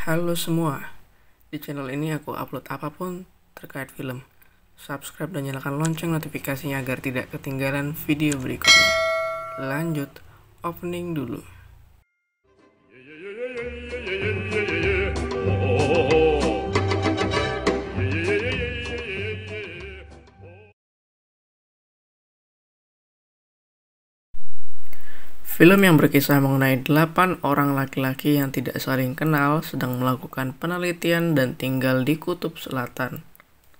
Halo semua, di channel ini aku upload apapun terkait film. Subscribe dan nyalakan lonceng notifikasinya agar tidak ketinggalan video berikutnya. Lanjut, opening dulu. Film yang berkisah mengenai delapan orang laki-laki yang tidak saling kenal sedang melakukan penelitian dan tinggal di kutub selatan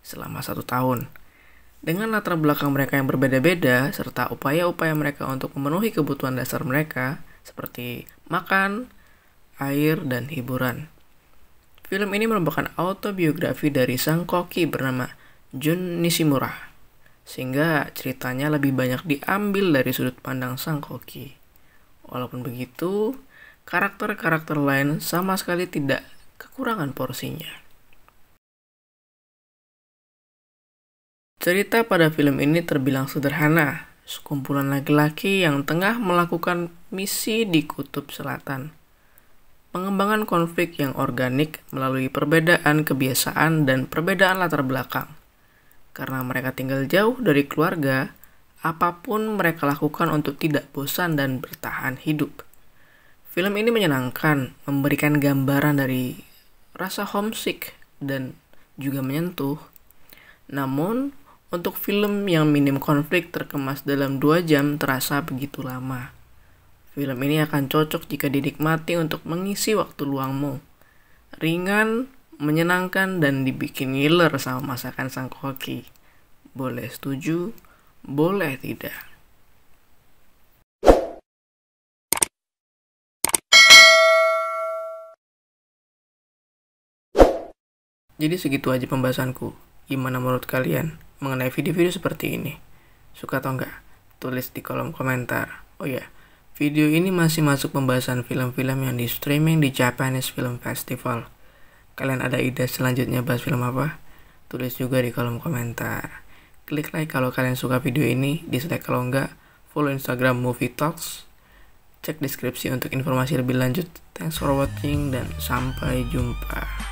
selama satu tahun. Dengan latar belakang mereka yang berbeda-beda serta upaya-upaya mereka untuk memenuhi kebutuhan dasar mereka seperti makan, air, dan hiburan. Film ini merupakan autobiografi dari sang koki bernama Jun Nishimura, sehingga ceritanya lebih banyak diambil dari sudut pandang sang koki. Walaupun begitu, karakter-karakter lain sama sekali tidak kekurangan porsinya. Cerita pada film ini terbilang sederhana, sekumpulan laki-laki yang tengah melakukan misi di Kutub Selatan. Pengembangan konflik yang organik melalui perbedaan kebiasaan dan perbedaan latar belakang. Karena mereka tinggal jauh dari keluarga, apapun mereka lakukan untuk tidak bosan dan bertahan hidup. Film ini menyenangkan, memberikan gambaran dari rasa homesick dan juga menyentuh. Namun, untuk film yang minim konflik terkemas dalam dua jam terasa begitu lama. Film ini akan cocok jika dinikmati untuk mengisi waktu luangmu. Ringan, menyenangkan, dan dibikin ngiler sama masakan sang koki. Boleh setuju boleh tidak? Jadi segitu aja pembahasanku. Gimana menurut kalian mengenai video-video seperti ini? Suka atau enggak? Tulis di kolom komentar. Oh ya, yeah. video ini masih masuk pembahasan film-film yang di streaming di Japanese Film Festival. Kalian ada ide selanjutnya bahas film apa? Tulis juga di kolom komentar. Klik like kalau kalian suka video ini, dislike kalau enggak, follow Instagram Movie Talks, cek deskripsi untuk informasi lebih lanjut. Thanks for watching dan sampai jumpa.